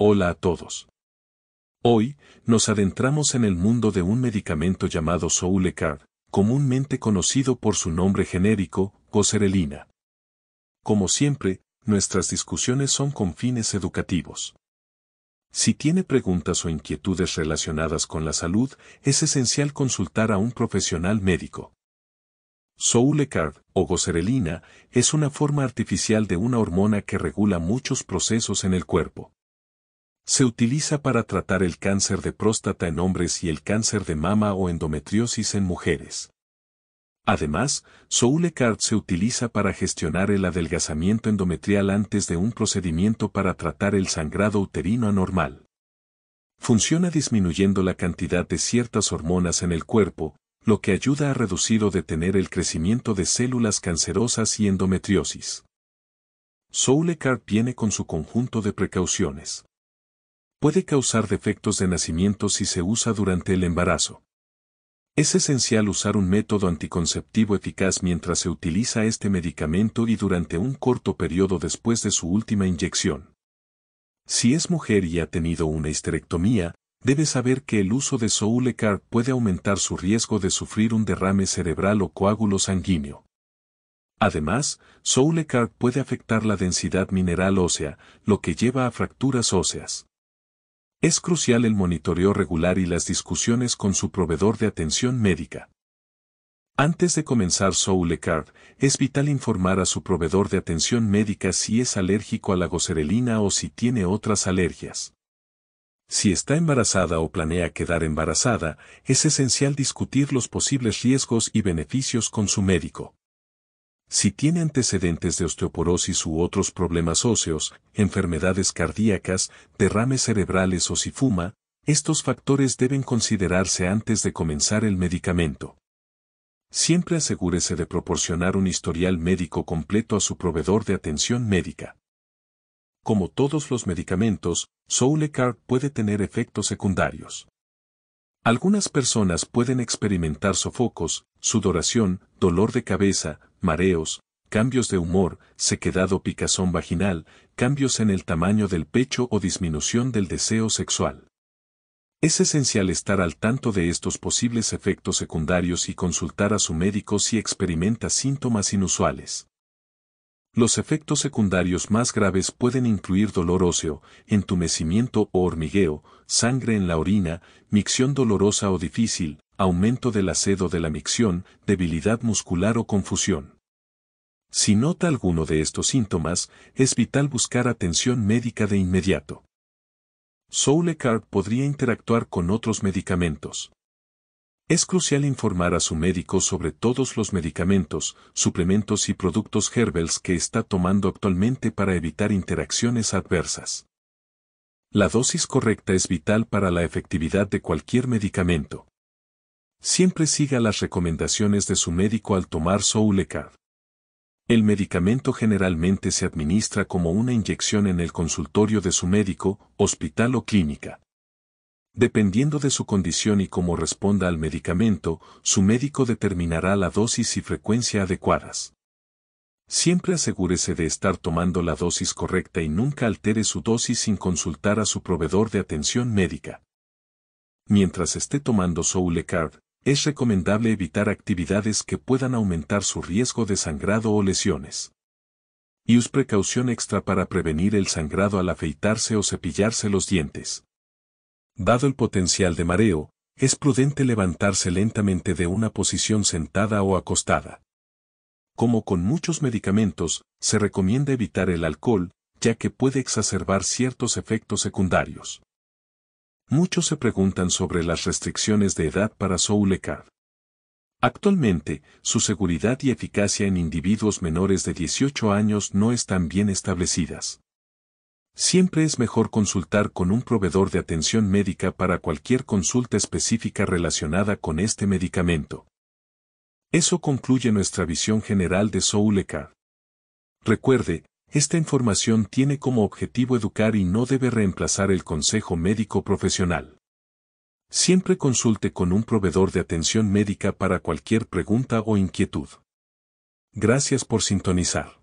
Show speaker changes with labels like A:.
A: Hola a todos. Hoy, nos adentramos en el mundo de un medicamento llamado Soulecard, comúnmente conocido por su nombre genérico, gocerelina. Como siempre, nuestras discusiones son con fines educativos. Si tiene preguntas o inquietudes relacionadas con la salud, es esencial consultar a un profesional médico. Soulecard, o gocerelina, es una forma artificial de una hormona que regula muchos procesos en el cuerpo. Se utiliza para tratar el cáncer de próstata en hombres y el cáncer de mama o endometriosis en mujeres. Además, Soulekart se utiliza para gestionar el adelgazamiento endometrial antes de un procedimiento para tratar el sangrado uterino anormal. Funciona disminuyendo la cantidad de ciertas hormonas en el cuerpo, lo que ayuda a reducir o detener el crecimiento de células cancerosas y endometriosis. Soulekart viene con su conjunto de precauciones puede causar defectos de nacimiento si se usa durante el embarazo. Es esencial usar un método anticonceptivo eficaz mientras se utiliza este medicamento y durante un corto periodo después de su última inyección. Si es mujer y ha tenido una histerectomía, debe saber que el uso de Soulecar puede aumentar su riesgo de sufrir un derrame cerebral o coágulo sanguíneo. Además, Soulecar puede afectar la densidad mineral ósea, lo que lleva a fracturas óseas. Es crucial el monitoreo regular y las discusiones con su proveedor de atención médica. Antes de comenzar Soulecard, es vital informar a su proveedor de atención médica si es alérgico a la gocerelina o si tiene otras alergias. Si está embarazada o planea quedar embarazada, es esencial discutir los posibles riesgos y beneficios con su médico si tiene antecedentes de osteoporosis u otros problemas óseos, enfermedades cardíacas, derrames cerebrales o si fuma, estos factores deben considerarse antes de comenzar el medicamento. Siempre asegúrese de proporcionar un historial médico completo a su proveedor de atención médica. Como todos los medicamentos, Soulecard puede tener efectos secundarios. Algunas personas pueden experimentar sofocos, Sudoración, dolor de cabeza, mareos, cambios de humor, sequedad o picazón vaginal, cambios en el tamaño del pecho o disminución del deseo sexual. Es esencial estar al tanto de estos posibles efectos secundarios y consultar a su médico si experimenta síntomas inusuales. Los efectos secundarios más graves pueden incluir dolor óseo, entumecimiento o hormigueo, sangre en la orina, micción dolorosa o difícil, aumento del acedo de la micción, debilidad muscular o confusión. Si nota alguno de estos síntomas, es vital buscar atención médica de inmediato. Soulecard podría interactuar con otros medicamentos. Es crucial informar a su médico sobre todos los medicamentos, suplementos y productos Herbels que está tomando actualmente para evitar interacciones adversas. La dosis correcta es vital para la efectividad de cualquier medicamento. Siempre siga las recomendaciones de su médico al tomar Soulecad. El medicamento generalmente se administra como una inyección en el consultorio de su médico, hospital o clínica. Dependiendo de su condición y cómo responda al medicamento, su médico determinará la dosis y frecuencia adecuadas. Siempre asegúrese de estar tomando la dosis correcta y nunca altere su dosis sin consultar a su proveedor de atención médica. Mientras esté tomando Soulecard, es recomendable evitar actividades que puedan aumentar su riesgo de sangrado o lesiones. Y us precaución extra para prevenir el sangrado al afeitarse o cepillarse los dientes. Dado el potencial de mareo, es prudente levantarse lentamente de una posición sentada o acostada. Como con muchos medicamentos, se recomienda evitar el alcohol, ya que puede exacerbar ciertos efectos secundarios muchos se preguntan sobre las restricciones de edad para Soulecard. Actualmente, su seguridad y eficacia en individuos menores de 18 años no están bien establecidas. Siempre es mejor consultar con un proveedor de atención médica para cualquier consulta específica relacionada con este medicamento. Eso concluye nuestra visión general de Soulcard. Recuerde, esta información tiene como objetivo educar y no debe reemplazar el consejo médico profesional. Siempre consulte con un proveedor de atención médica para cualquier pregunta o inquietud. Gracias por sintonizar.